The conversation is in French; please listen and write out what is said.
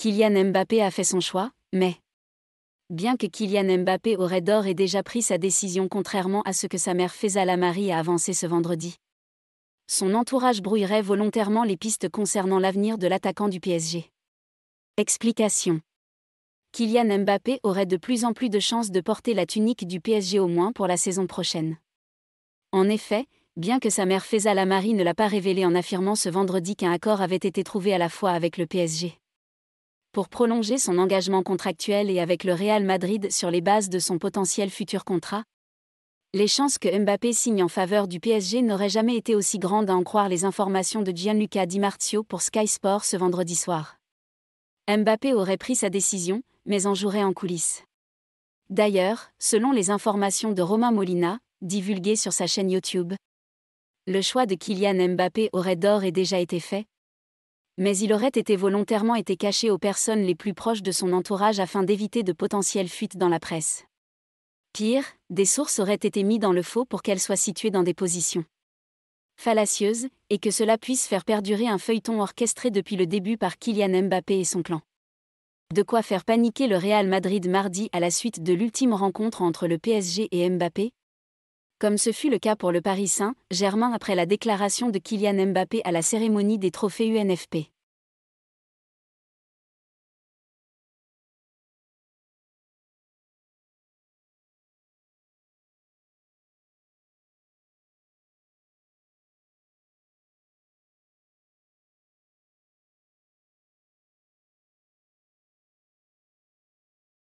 Kylian Mbappé a fait son choix, mais bien que Kylian Mbappé aurait d'or et déjà pris sa décision contrairement à ce que sa mère Faisal Amari a avancé ce vendredi. Son entourage brouillerait volontairement les pistes concernant l'avenir de l'attaquant du PSG. Explication. Kylian Mbappé aurait de plus en plus de chances de porter la tunique du PSG au moins pour la saison prochaine. En effet, bien que sa mère Faisal Amari ne l'a pas révélé en affirmant ce vendredi qu'un accord avait été trouvé à la fois avec le PSG pour prolonger son engagement contractuel et avec le Real Madrid sur les bases de son potentiel futur contrat Les chances que Mbappé signe en faveur du PSG n'auraient jamais été aussi grandes à en croire les informations de Gianluca Di Marzio pour Sky Sport ce vendredi soir. Mbappé aurait pris sa décision, mais en jouerait en coulisses. D'ailleurs, selon les informations de Romain Molina, divulguées sur sa chaîne YouTube, le choix de Kylian Mbappé aurait d'or et déjà été fait, mais il aurait été volontairement été caché aux personnes les plus proches de son entourage afin d'éviter de potentielles fuites dans la presse. Pire, des sources auraient été mises dans le faux pour qu'elles soient situées dans des positions fallacieuses, et que cela puisse faire perdurer un feuilleton orchestré depuis le début par Kylian Mbappé et son clan. De quoi faire paniquer le Real Madrid mardi à la suite de l'ultime rencontre entre le PSG et Mbappé, comme ce fut le cas pour le Paris Saint-Germain après la déclaration de Kylian Mbappé à la cérémonie des trophées UNFP.